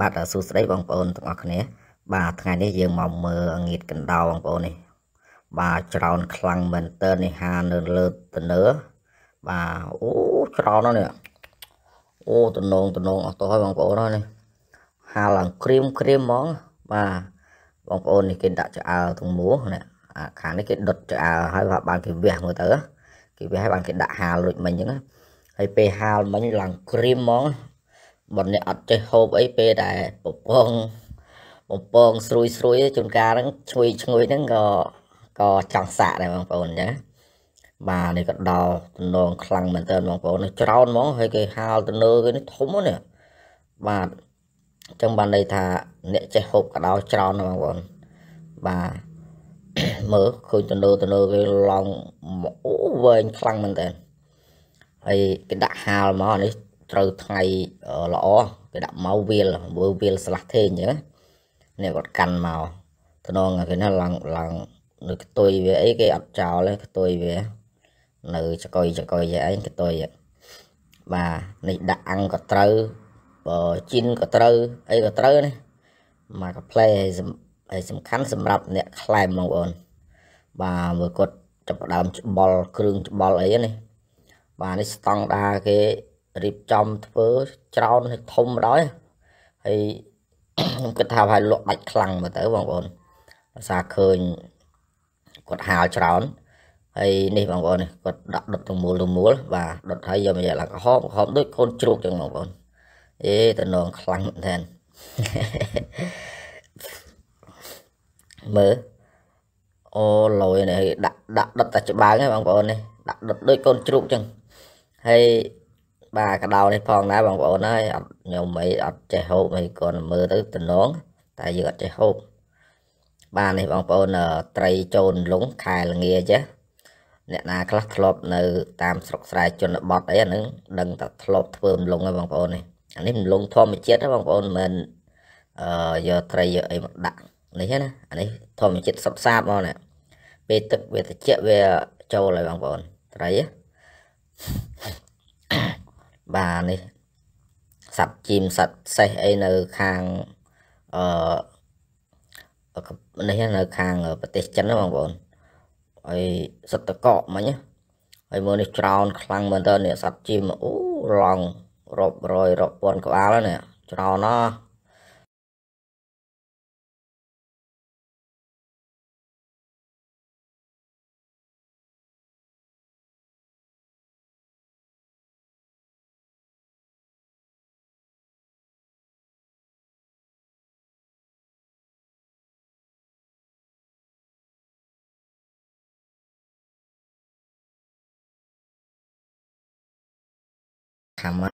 បាទសួស្តីបងប្អូនទាំងអស់គ្នាបាទថ្ងៃនេះយើងមកមើលងៀតកណ្ដោបងប្អូននេះបាទច្រើនខ្លាំងមែនតើនេះហានៅលើតនើបាទអូច្រើនណាស់នេះអូតំណងតំណងអត់ទៅហើយបងប្អូនណានេះហាឡើងក្រៀមក្រៀមហ្មងបាទបងប្អូននេះគេដាក់ឆ្អើទាំងមួនេះអាខាងនេះគេដុតឆ្អើហើយបានគេវះមើលទៅគេវះហើយបានគេដាក់ហាលលុចមិញអញ្ចឹងហើយពេលហាលមិញឡើងក្រៀមហ្មងបើអ្នកអត់ចេះហូបអីពេលដែលពពងបំពងស្រួយស្រួយជួនកាលហ្នឹងឈ្ងុយឈ្ងុយហ្នឹងក៏ក៏ចង់សាក់ដែរបងប្អូនចាបាទនេះក៏ដល់ទំនងខ្លាំងមែនតើបងប្អូនច្រើនហ្មងហើយគេហាលទៅលើគេនេះធំហ្នឹងបាទអញ្ចឹងបានន័យថាអ្នកចេះហូបកដោច្រើនណាស់បងប្អូនបាទមើលឃើញទៅលើទៅលើគេឡងអូវែងខ្លាំងមែនតើហើយគេដាក់ហាលមកនេះត្រូវថ្ងៃល្អគេដាក់មកវាលមើលវាលស្លាស់ធេងចឹងនេះគាត់កាន់មកថ្នងគេណាឡើងឡើងនៅខ្ទុយវាអីគេអត់ចោលទេខ្ទុយវានៅចកុយចកុយឯងខ្ទុយបាទនេះដាក់អាំងក៏ត្រូវបើជីនក៏ត្រូវអីក៏ត្រូវនេះមកកផ្លែហើយសំខាន់សម្រាប់អ្នកខ្លែមបងប្អូនបាទមើលគាត់ចាប់ដើមច្បល់គ្រឿងច្បល់អីនេះបាទនេះស្តង់ដាគេរៀបចំធ្វើច្រើនធំដល់ហើយខ្ញុំគិតថាប្រហែលលក់ដាច់ខ្លាំងមកទៅបងប្អូនភាសាឃើញគាត់ហាលច្រើនហើយនេះបងប្អូននេះគាត់ដាក់ដុតទាំងមូលទាំងមូលបាទដុតហើយយករយៈឡើងក្រហមក្រហមដូចកូនជ្រូកចឹងបងប្អូនអេតំណងខ្លាំងមែនទែនមើលអូឡយនេះដាក់ដាក់ដុតតែច្បើងហ្នឹងបងប្អូននេះដាក់ដុតដូចកូនជ្រូកចឹងហើយបាកដោនេះផងដែរបងប្អូនហើយអត់ញុំអីអត់ចេះហូបអីគាត់មើលទៅតំណងតែយើងអត់ចេះហូបបាទនេះបងប្អូនត្រីចូលលងខែលងាចេះអ្នកណាខ្លះធ្លាប់នៅតាមស្រុកស្រែជនបទអីអានឹងដឹងតែធ្លាប់ធ្វើមលងហ្នឹងបងប្អូននេះអានេះមលងធម្មជាតិហ្នឹងបងប្អូនមិនមែនអឺយកត្រីយកអីមកដាក់នេះណាអានេះធម្មជាតិសុទ្ធសាបមកណាពេលទឹកវាត្រជាក់វាចូលហើយបងប្អូនត្រីហ្នឹងបាទនេះសត្វជីមសត្វសេះអីនៅខាងអឺនេះនៅ ខាង ប្រទេសចិនណាបងប្អូនហើយសត្វតកកមិញហើយមើលនេះច្រើនខ្លាំងមែនតើនេះសត្វជីមអូឡងរាប់រយរាប់ពាន់ក្បាលហ្នឹងច្រើនណាស់ camera